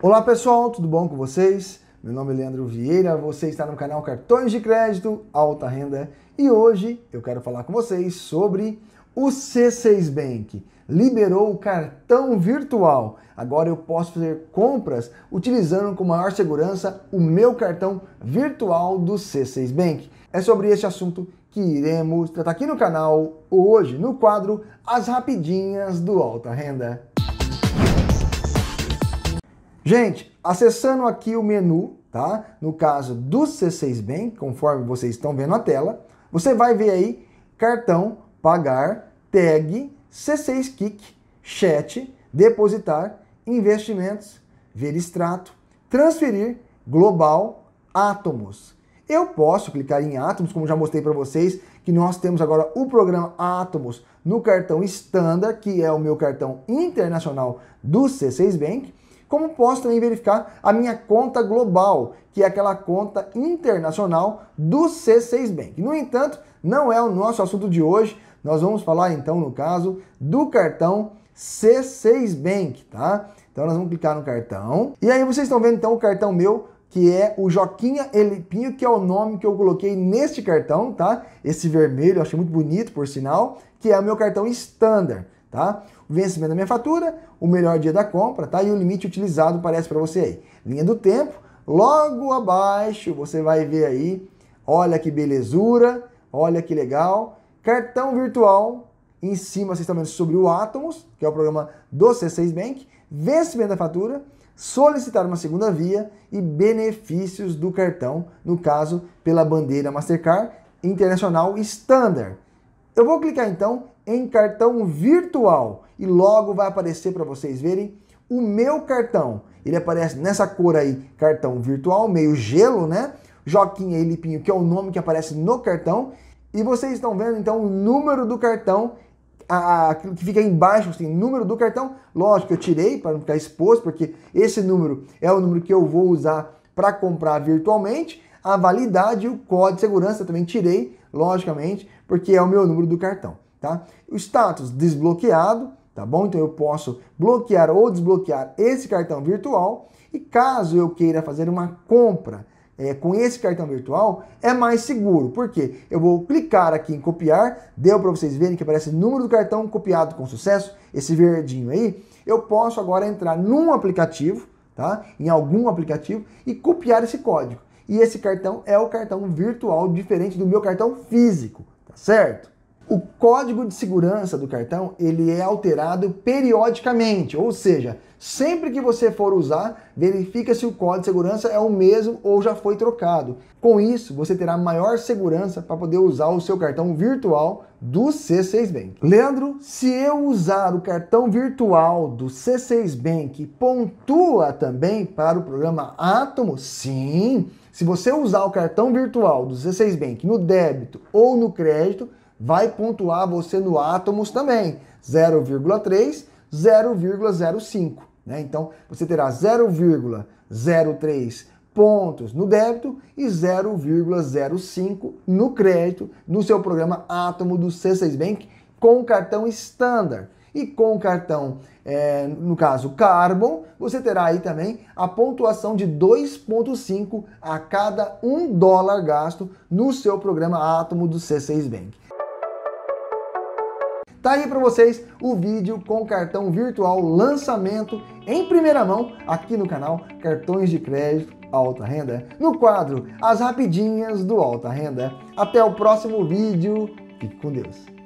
Olá pessoal, tudo bom com vocês? Meu nome é Leandro Vieira, você está no canal Cartões de Crédito Alta Renda e hoje eu quero falar com vocês sobre o C6 Bank. Liberou o cartão virtual. Agora eu posso fazer compras utilizando com maior segurança o meu cartão virtual do C6 Bank. É sobre este assunto que iremos tratar aqui no canal hoje, no quadro As Rapidinhas do Alta Renda. Gente, acessando aqui o menu, tá? No caso do C6 Bank, conforme vocês estão vendo na tela, você vai ver aí cartão, pagar, tag, C6 Kick, chat, depositar, investimentos, ver extrato, transferir, global, átomos. Eu posso clicar em átomos, como já mostrei para vocês, que nós temos agora o programa Átomos no cartão Standard, que é o meu cartão internacional do C6 Bank como posso também verificar a minha conta global, que é aquela conta internacional do C6 Bank. No entanto, não é o nosso assunto de hoje. Nós vamos falar então, no caso, do cartão C6 Bank, tá? Então nós vamos clicar no cartão. E aí vocês estão vendo então o cartão meu, que é o Joquinha Elipinho, que é o nome que eu coloquei neste cartão, tá? Esse vermelho, eu achei muito bonito, por sinal, que é o meu cartão standard tá? O vencimento da minha fatura, o melhor dia da compra, tá? E o limite utilizado aparece para você aí. Linha do tempo, logo abaixo você vai ver aí, olha que belezura, olha que legal. Cartão virtual, em cima vocês estão vendo sobre o Atomos, que é o programa do C6 Bank, vencimento da fatura, solicitar uma segunda via e benefícios do cartão, no caso, pela bandeira Mastercard Internacional Standard. Eu vou clicar então em cartão virtual e logo vai aparecer para vocês verem o meu cartão. Ele aparece nessa cor aí, cartão virtual, meio gelo, né? Joquinha e Lipinho, que é o nome que aparece no cartão. E vocês estão vendo então o número do cartão, a, aquilo que fica aí embaixo, assim, número do cartão. Lógico, eu tirei para não ficar exposto, porque esse número é o número que eu vou usar para comprar virtualmente a validade e o código de segurança também tirei, logicamente, porque é o meu número do cartão, tá? O status desbloqueado, tá bom? Então eu posso bloquear ou desbloquear esse cartão virtual e caso eu queira fazer uma compra é, com esse cartão virtual, é mais seguro. porque Eu vou clicar aqui em copiar, deu para vocês verem que aparece o número do cartão copiado com sucesso, esse verdinho aí. Eu posso agora entrar num aplicativo, tá? Em algum aplicativo e copiar esse código. E esse cartão é o cartão virtual, diferente do meu cartão físico, tá certo? O código de segurança do cartão ele é alterado periodicamente, ou seja, Sempre que você for usar, verifica se o código de segurança é o mesmo ou já foi trocado. Com isso, você terá maior segurança para poder usar o seu cartão virtual do C6 Bank. Leandro, se eu usar o cartão virtual do C6 Bank, pontua também para o programa Atomo? Sim! Se você usar o cartão virtual do C6 Bank no débito ou no crédito, vai pontuar você no Atomos também, 0,3, 0,05. Né? Então, você terá 0,03 pontos no débito e 0,05 no crédito no seu programa Átomo do C6 Bank com cartão standard. E com o cartão, é, no caso Carbon, você terá aí também a pontuação de 2,5 a cada 1 dólar gasto no seu programa Átomo do C6 Bank. Tá aí para vocês o vídeo com cartão virtual lançamento em primeira mão aqui no canal Cartões de Crédito Alta Renda, é. no quadro As Rapidinhas do Alta Renda. Até o próximo vídeo, fique com Deus.